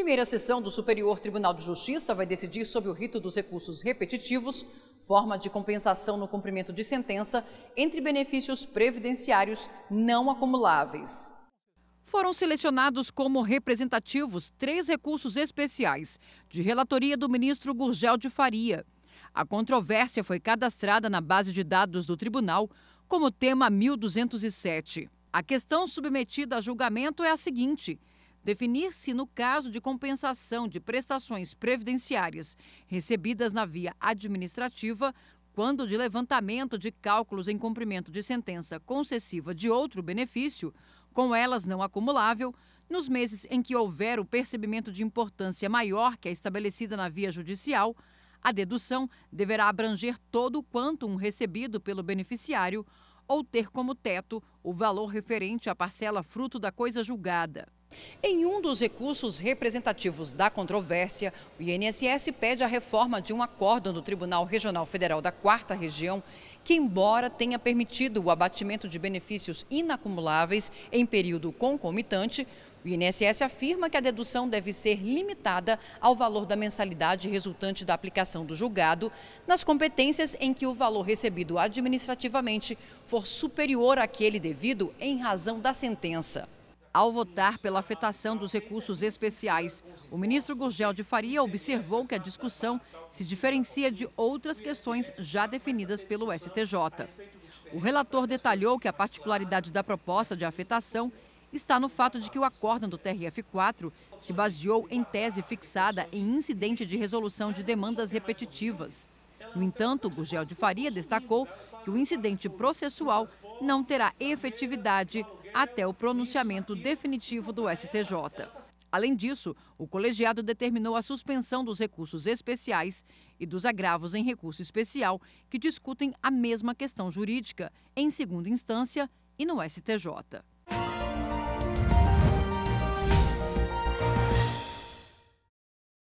Primeira sessão do Superior Tribunal de Justiça vai decidir sobre o rito dos recursos repetitivos, forma de compensação no cumprimento de sentença entre benefícios previdenciários não acumuláveis. Foram selecionados como representativos três recursos especiais, de relatoria do ministro Gurgel de Faria. A controvérsia foi cadastrada na base de dados do tribunal como tema 1207. A questão submetida a julgamento é a seguinte definir se, no caso de compensação de prestações previdenciárias recebidas na via administrativa, quando de levantamento de cálculos em cumprimento de sentença concessiva de outro benefício, com elas não acumulável, nos meses em que houver o percebimento de importância maior que a estabelecida na via judicial, a dedução deverá abranger todo o quanto um recebido pelo beneficiário ou ter como teto o valor referente à parcela fruto da coisa julgada. Em um dos recursos representativos da controvérsia, o INSS pede a reforma de um acordo do Tribunal Regional Federal da Quarta Região, que, embora tenha permitido o abatimento de benefícios inacumuláveis em período concomitante, o INSS afirma que a dedução deve ser limitada ao valor da mensalidade resultante da aplicação do julgado, nas competências em que o valor recebido administrativamente for superior àquele devido em razão da sentença. Ao votar pela afetação dos recursos especiais, o ministro Gurgel de Faria observou que a discussão se diferencia de outras questões já definidas pelo STJ. O relator detalhou que a particularidade da proposta de afetação está no fato de que o acórdão do TRF4 se baseou em tese fixada em incidente de resolução de demandas repetitivas. No entanto, Gurgel de Faria destacou que o incidente processual não terá efetividade até o pronunciamento definitivo do STJ. Além disso, o colegiado determinou a suspensão dos recursos especiais e dos agravos em recurso especial, que discutem a mesma questão jurídica, em segunda instância e no STJ.